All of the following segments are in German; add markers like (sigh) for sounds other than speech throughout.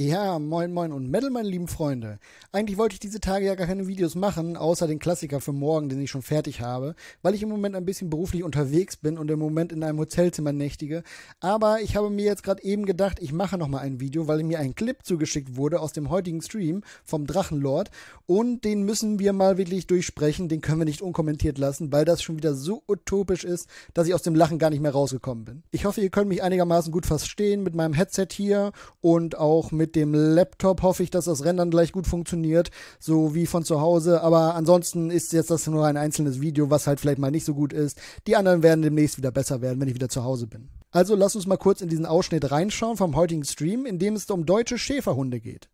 Ja, moin moin und Metal, meine lieben Freunde. Eigentlich wollte ich diese Tage ja gar keine Videos machen, außer den Klassiker für morgen, den ich schon fertig habe, weil ich im Moment ein bisschen beruflich unterwegs bin und im Moment in einem Hotelzimmer nächtige. Aber ich habe mir jetzt gerade eben gedacht, ich mache nochmal ein Video, weil mir ein Clip zugeschickt wurde aus dem heutigen Stream vom Drachenlord und den müssen wir mal wirklich durchsprechen, den können wir nicht unkommentiert lassen, weil das schon wieder so utopisch ist, dass ich aus dem Lachen gar nicht mehr rausgekommen bin. Ich hoffe, ihr könnt mich einigermaßen gut verstehen mit meinem Headset hier und auch mit mit dem Laptop hoffe ich, dass das Rendern gleich gut funktioniert, so wie von zu Hause. Aber ansonsten ist jetzt das nur ein einzelnes Video, was halt vielleicht mal nicht so gut ist. Die anderen werden demnächst wieder besser werden, wenn ich wieder zu Hause bin. Also lass uns mal kurz in diesen Ausschnitt reinschauen vom heutigen Stream, in dem es um deutsche Schäferhunde geht.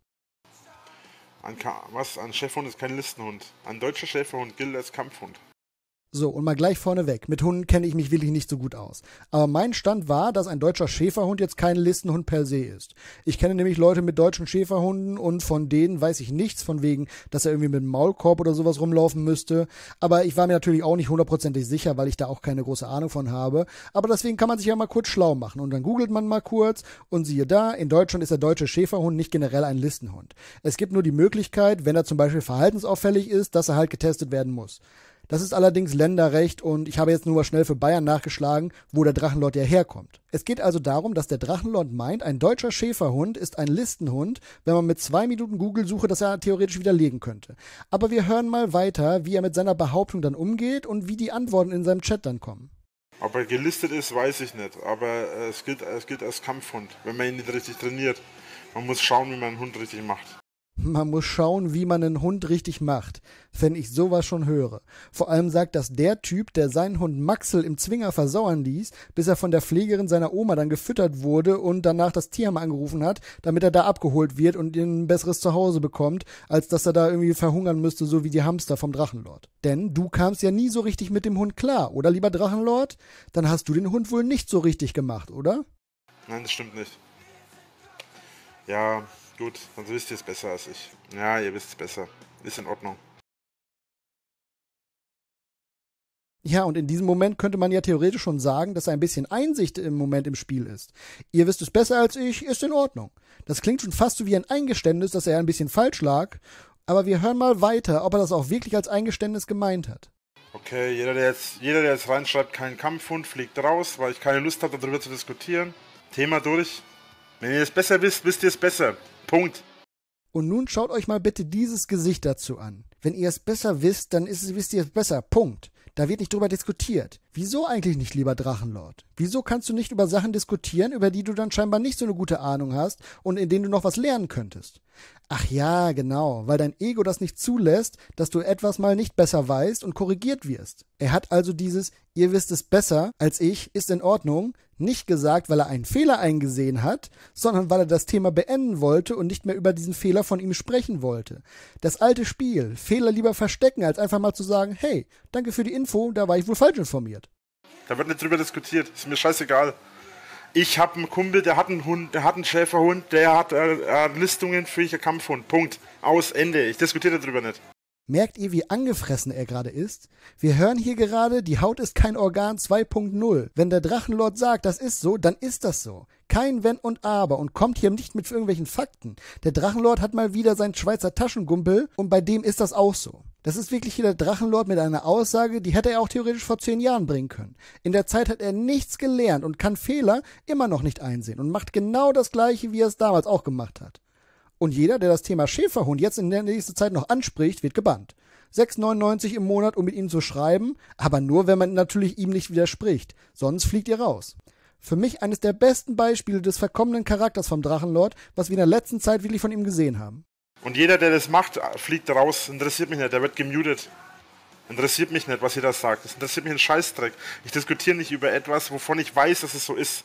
An Ka was? An Schäferhund ist kein Listenhund. Ein deutscher Schäferhund gilt als Kampfhund. So, und mal gleich vorneweg. Mit Hunden kenne ich mich wirklich nicht so gut aus. Aber mein Stand war, dass ein deutscher Schäferhund jetzt kein Listenhund per se ist. Ich kenne nämlich Leute mit deutschen Schäferhunden und von denen weiß ich nichts, von wegen, dass er irgendwie mit einem Maulkorb oder sowas rumlaufen müsste. Aber ich war mir natürlich auch nicht hundertprozentig sicher, weil ich da auch keine große Ahnung von habe. Aber deswegen kann man sich ja mal kurz schlau machen. Und dann googelt man mal kurz und siehe da, in Deutschland ist der deutsche Schäferhund nicht generell ein Listenhund. Es gibt nur die Möglichkeit, wenn er zum Beispiel verhaltensauffällig ist, dass er halt getestet werden muss. Das ist allerdings Länderrecht und ich habe jetzt nur mal schnell für Bayern nachgeschlagen, wo der Drachenlord ja herkommt. Es geht also darum, dass der Drachenlord meint, ein deutscher Schäferhund ist ein Listenhund, wenn man mit zwei Minuten Google-Suche das ja theoretisch widerlegen könnte. Aber wir hören mal weiter, wie er mit seiner Behauptung dann umgeht und wie die Antworten in seinem Chat dann kommen. Ob er gelistet ist, weiß ich nicht, aber äh, es gilt, es gilt als Kampfhund, wenn man ihn nicht richtig trainiert. Man muss schauen, wie man einen Hund richtig macht man muss schauen, wie man einen Hund richtig macht, wenn ich sowas schon höre. Vor allem sagt das der Typ, der seinen Hund Maxel im Zwinger versauern ließ, bis er von der Pflegerin seiner Oma dann gefüttert wurde und danach das Tierheim angerufen hat, damit er da abgeholt wird und ein besseres Zuhause bekommt, als dass er da irgendwie verhungern müsste, so wie die Hamster vom Drachenlord. Denn du kamst ja nie so richtig mit dem Hund klar, oder lieber Drachenlord? Dann hast du den Hund wohl nicht so richtig gemacht, oder? Nein, das stimmt nicht. Ja, Gut, dann wisst ihr es besser als ich. Ja, ihr wisst es besser. Ist in Ordnung. Ja, und in diesem Moment könnte man ja theoretisch schon sagen, dass ein bisschen Einsicht im Moment im Spiel ist. Ihr wisst es besser als ich, ist in Ordnung. Das klingt schon fast so wie ein Eingeständnis, dass er ein bisschen falsch lag, aber wir hören mal weiter, ob er das auch wirklich als Eingeständnis gemeint hat. Okay, jeder, der jetzt, jeder, der jetzt reinschreibt, kein Kampfhund, fliegt raus, weil ich keine Lust habe, darüber zu diskutieren. Thema durch. Wenn ihr es besser wisst, wisst ihr es besser. Punkt. Und nun schaut euch mal bitte dieses Gesicht dazu an. Wenn ihr es besser wisst, dann ist es, wisst ihr es besser. Punkt. Da wird nicht drüber diskutiert. Wieso eigentlich nicht, lieber Drachenlord? Wieso kannst du nicht über Sachen diskutieren, über die du dann scheinbar nicht so eine gute Ahnung hast und in denen du noch was lernen könntest? Ach ja, genau, weil dein Ego das nicht zulässt, dass du etwas mal nicht besser weißt und korrigiert wirst. Er hat also dieses Ihr wisst es besser als ich, ist in Ordnung, nicht gesagt, weil er einen Fehler eingesehen hat, sondern weil er das Thema beenden wollte und nicht mehr über diesen Fehler von ihm sprechen wollte. Das alte Spiel, Fehler lieber verstecken, als einfach mal zu sagen, hey, danke für die Info, da war ich wohl falsch informiert. Da wird nicht drüber diskutiert. Ist mir scheißegal. Ich habe einen Kumpel, der hat einen Hund, der hat einen Schäferhund, der hat äh, Listungen für einen Kampfhund. Punkt. Aus, Ende. Ich diskutiere darüber nicht. Merkt ihr, wie angefressen er gerade ist? Wir hören hier gerade, die Haut ist kein Organ 2.0. Wenn der Drachenlord sagt, das ist so, dann ist das so. Kein Wenn und Aber und kommt hier nicht mit irgendwelchen Fakten. Der Drachenlord hat mal wieder seinen Schweizer Taschengumpel und bei dem ist das auch so. Das ist wirklich hier der Drachenlord mit einer Aussage, die hätte er auch theoretisch vor zehn Jahren bringen können. In der Zeit hat er nichts gelernt und kann Fehler immer noch nicht einsehen und macht genau das Gleiche, wie er es damals auch gemacht hat. Und jeder, der das Thema Schäferhund jetzt in der nächsten Zeit noch anspricht, wird gebannt. 6,99 im Monat, um mit ihm zu schreiben, aber nur, wenn man natürlich ihm nicht widerspricht. Sonst fliegt ihr raus. Für mich eines der besten Beispiele des verkommenen Charakters vom Drachenlord, was wir in der letzten Zeit wirklich von ihm gesehen haben. Und jeder, der das macht, fliegt raus. Interessiert mich nicht, der wird gemutet. Interessiert mich nicht, was ihr da sagt. Das interessiert mich ein Scheißdreck. Ich diskutiere nicht über etwas, wovon ich weiß, dass es so ist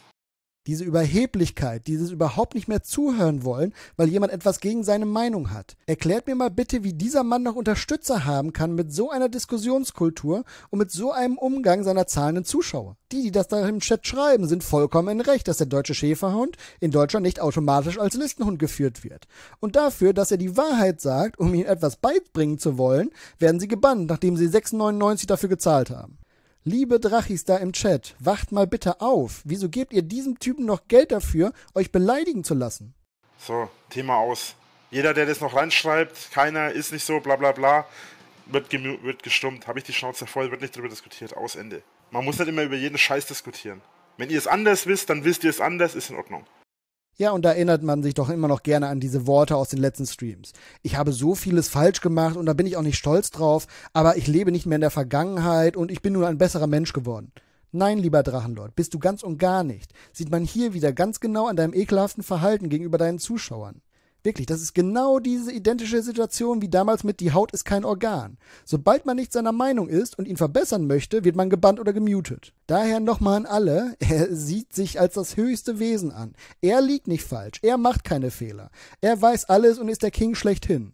diese Überheblichkeit, dieses überhaupt nicht mehr zuhören wollen, weil jemand etwas gegen seine Meinung hat. Erklärt mir mal bitte, wie dieser Mann noch Unterstützer haben kann mit so einer Diskussionskultur und mit so einem Umgang seiner zahlenden Zuschauer. Die, die das da im Chat schreiben, sind vollkommen in Recht, dass der deutsche Schäferhund in Deutschland nicht automatisch als Listenhund geführt wird. Und dafür, dass er die Wahrheit sagt, um ihm etwas beibringen zu wollen, werden sie gebannt, nachdem sie 6,99 dafür gezahlt haben. Liebe Drachis da im Chat, wacht mal bitte auf. Wieso gebt ihr diesem Typen noch Geld dafür, euch beleidigen zu lassen? So, Thema aus. Jeder, der das noch reinschreibt, keiner ist nicht so, bla bla bla, wird, wird gestummt. Habe ich die Schnauze voll, wird nicht drüber diskutiert. Aus Ende. Man muss nicht immer über jeden Scheiß diskutieren. Wenn ihr es anders wisst, dann wisst ihr es anders, ist in Ordnung. Ja, und da erinnert man sich doch immer noch gerne an diese Worte aus den letzten Streams. Ich habe so vieles falsch gemacht und da bin ich auch nicht stolz drauf, aber ich lebe nicht mehr in der Vergangenheit und ich bin nur ein besserer Mensch geworden. Nein, lieber Drachenlord, bist du ganz und gar nicht. Sieht man hier wieder ganz genau an deinem ekelhaften Verhalten gegenüber deinen Zuschauern. Wirklich, das ist genau diese identische Situation wie damals mit die Haut ist kein Organ. Sobald man nicht seiner Meinung ist und ihn verbessern möchte, wird man gebannt oder gemutet. Daher nochmal an alle, (laughs) er sieht sich als das höchste Wesen an. Er liegt nicht falsch, er macht keine Fehler. Er weiß alles und ist der King schlechthin.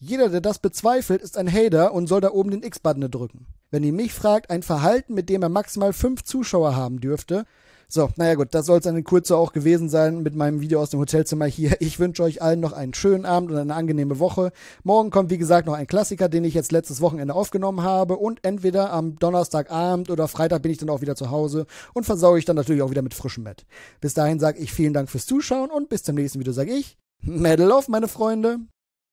Jeder, der das bezweifelt, ist ein Hater und soll da oben den X-Button drücken. Wenn ihr mich fragt, ein Verhalten, mit dem er maximal fünf Zuschauer haben dürfte, so, naja gut, das soll es an den Kurze auch gewesen sein mit meinem Video aus dem Hotelzimmer hier. (laughs) Ich wünsche euch allen noch einen schönen Abend und eine angenehme Woche. Morgen kommt, wie gesagt, noch ein Klassiker, den ich jetzt letztes Wochenende aufgenommen habe. Und entweder am Donnerstagabend oder Freitag bin ich dann auch wieder zu Hause und versauge ich dann natürlich auch wieder mit frischem Bett. Bis dahin sage ich vielen Dank fürs Zuschauen und bis zum nächsten Video sage ich, Medal auf, meine Freunde.